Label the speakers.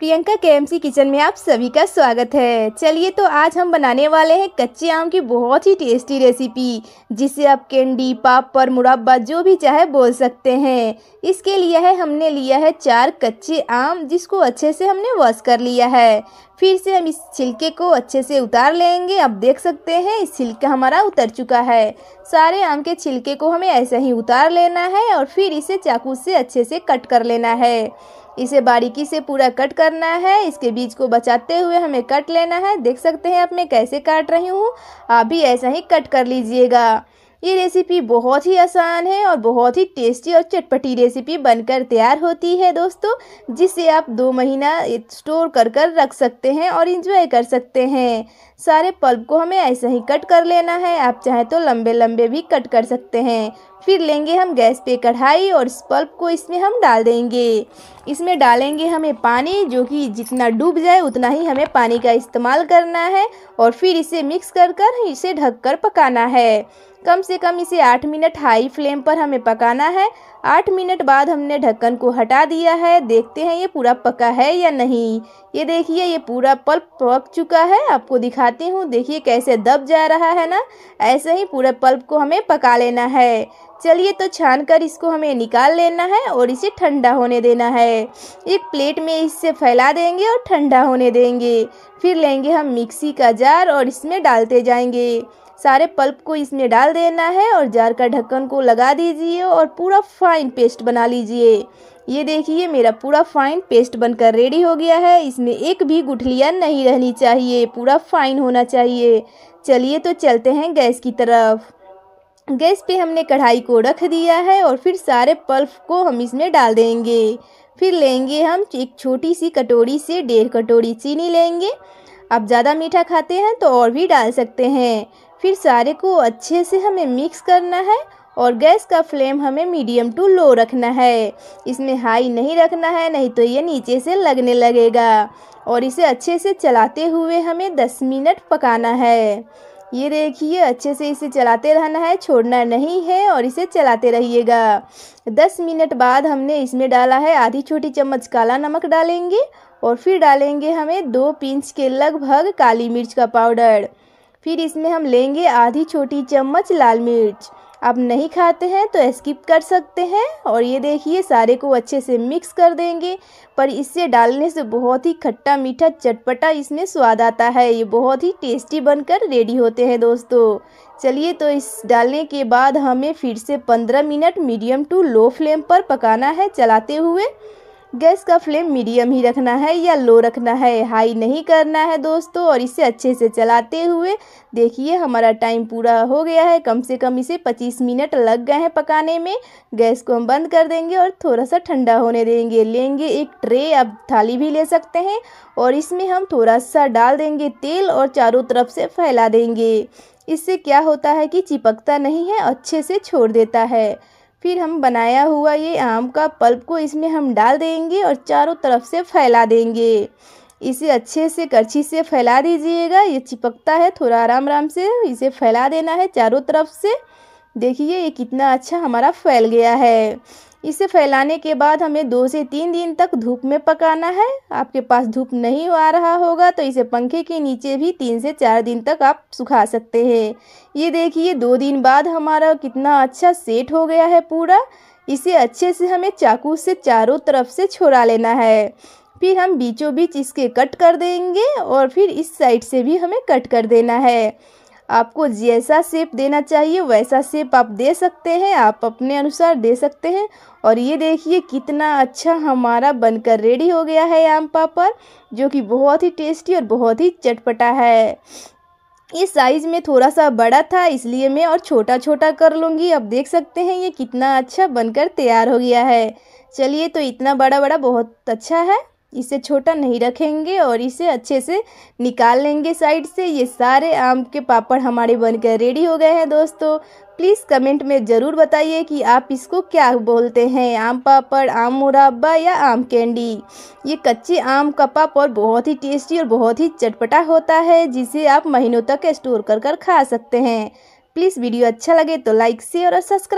Speaker 1: प्रियंका के किचन में आप सभी का स्वागत है चलिए तो आज हम बनाने वाले हैं कच्चे आम की बहुत ही टेस्टी रेसिपी जिसे आप कैंडी पापड़ मुरब्बा जो भी चाहे बोल सकते हैं इसके लिए है हमने लिया है चार कच्चे आम जिसको अच्छे से हमने वॉश कर लिया है फिर से हम इस छिलके को अच्छे से उतार लेंगे आप देख सकते हैं इस छिलका हमारा उतर चुका है सारे आम के छिलके को हमें ऐसे ही उतार लेना है और फिर इसे चाकू से अच्छे से कट कर लेना है इसे बारीकी से पूरा कट करना है इसके बीज को बचाते हुए हमें कट लेना है देख सकते हैं आप मैं कैसे काट रही हूँ आप भी ऐसा ही कट कर लीजिएगा ये रेसिपी बहुत ही आसान है और बहुत ही टेस्टी और चटपटी रेसिपी बनकर तैयार होती है दोस्तों जिसे आप दो महीना स्टोर कर कर रख सकते हैं और इंजॉय कर सकते हैं सारे पल्प को हमें ऐसे ही कट कर लेना है आप चाहें तो लंबे लंबे भी कट कर सकते हैं फिर लेंगे हम गैस पे कढ़ाई और इस पल्प को इसमें हम डाल देंगे इसमें डालेंगे हमें पानी जो कि जितना डूब जाए उतना ही हमें पानी का इस्तेमाल करना है और फिर इसे मिक्स कर कर इसे ढककर पकाना है कम से कम इसे आठ मिनट हाई फ्लेम पर हमें पकाना है आठ मिनट बाद हमने ढक्कन को हटा दिया है देखते हैं ये पूरा पका है या नहीं ये देखिए ये पूरा पल्प पक चुका है आपको दिखाती हूँ देखिए कैसे दब जा रहा है ना ऐसे ही पूरे पल्प को हमें पका लेना है चलिए तो छान कर इसको हमें निकाल लेना है और इसे ठंडा होने देना है एक प्लेट में इससे फैला देंगे और ठंडा होने देंगे फिर लेंगे हम मिक्सी का जार और इसमें डालते जाएंगे सारे पल्प को इसमें डाल देना है और जार का ढक्कन को लगा दीजिए और पूरा फाइन पेस्ट बना लीजिए ये देखिए मेरा पूरा फाइन पेस्ट बनकर रेडी हो गया है इसमें एक भी गुठलियाँ नहीं रहनी चाहिए पूरा फाइन होना चाहिए चलिए तो चलते हैं गैस की तरफ गैस पे हमने कढ़ाई को रख दिया है और फिर सारे पल्प को हम इसमें डाल देंगे फिर लेंगे हम एक छोटी सी कटोरी से डेढ़ कटोरी चीनी लेंगे आप ज़्यादा मीठा खाते हैं तो और भी डाल सकते हैं फिर सारे को अच्छे से हमें मिक्स करना है और गैस का फ्लेम हमें मीडियम टू लो रखना है इसमें हाई नहीं रखना है नहीं तो ये नीचे से लगने लगेगा और इसे अच्छे से चलाते हुए हमें 10 मिनट पकाना है ये देखिए अच्छे से इसे चलाते रहना है छोड़ना नहीं है और इसे चलाते रहिएगा दस मिनट बाद हमने इसमें डाला है आधी छोटी चम्मच काला नमक डालेंगे और फिर डालेंगे हमें दो पिंच के लगभग काली मिर्च का पाउडर फिर इसमें हम लेंगे आधी छोटी चम्मच लाल मिर्च अब नहीं खाते हैं तो स्किप कर सकते हैं और ये देखिए सारे को अच्छे से मिक्स कर देंगे पर इससे डालने से बहुत ही खट्टा मीठा चटपटा इसमें स्वाद आता है ये बहुत ही टेस्टी बनकर रेडी होते हैं दोस्तों चलिए तो इस डालने के बाद हमें फिर से पंद्रह minute medium to low flame पर पकाना है चलाते हुए गैस का फ्लेम मीडियम ही रखना है या लो रखना है हाई नहीं करना है दोस्तों और इसे अच्छे से चलाते हुए देखिए हमारा टाइम पूरा हो गया है कम से कम इसे 25 मिनट लग गए हैं पकाने में गैस को हम बंद कर देंगे और थोड़ा सा ठंडा होने देंगे लेंगे एक ट्रे आप थाली भी ले सकते हैं और इसमें हम थोड़ा सा डाल देंगे तेल और चारों तरफ से फैला देंगे इससे क्या होता है कि चिपकता नहीं है अच्छे से छोड़ देता है फिर हम बनाया हुआ ये आम का पल्प को इसमें हम डाल देंगे और चारों तरफ से फैला देंगे इसे अच्छे से करछी से फैला दीजिएगा ये चिपकता है थोड़ा आराम आराम से इसे फैला देना है चारों तरफ से देखिए ये कितना अच्छा हमारा फैल गया है इसे फैलाने के बाद हमें दो से तीन दिन तक धूप में पकाना है आपके पास धूप नहीं आ रहा होगा तो इसे पंखे के नीचे भी तीन से चार दिन तक आप सुखा सकते हैं ये देखिए दो दिन बाद हमारा कितना अच्छा सेट हो गया है पूरा इसे अच्छे से हमें चाकू से चारों तरफ से छोड़ा लेना है फिर हम बीचों बीच इसके कट कर देंगे और फिर इस साइड से भी हमें कट कर देना है आपको जैसा सेप देना चाहिए वैसा सेप आप दे सकते हैं आप अपने अनुसार दे सकते हैं और ये देखिए कितना अच्छा हमारा बनकर रेडी हो गया है आम पापड़ जो कि बहुत ही टेस्टी और बहुत ही चटपटा है ये साइज़ में थोड़ा सा बड़ा था इसलिए मैं और छोटा छोटा कर लूँगी अब देख सकते हैं ये कितना अच्छा बनकर तैयार हो गया है चलिए तो इतना बड़ा बड़ा बहुत अच्छा है इसे छोटा नहीं रखेंगे और इसे अच्छे से निकाल लेंगे साइड से ये सारे आम के पापड़ हमारे बनकर रेडी हो गए हैं दोस्तों प्लीज़ कमेंट में ज़रूर बताइए कि आप इसको क्या बोलते हैं आम पापड़ आम मुरब्बा या आम कैंडी ये कच्चे आम का पापड़ बहुत ही टेस्टी और बहुत ही चटपटा होता है जिसे आप महीनों तक स्टोर कर कर खा सकते हैं प्लीज़ वीडियो अच्छा लगे तो लाइक शेयर और सब्सक्राइब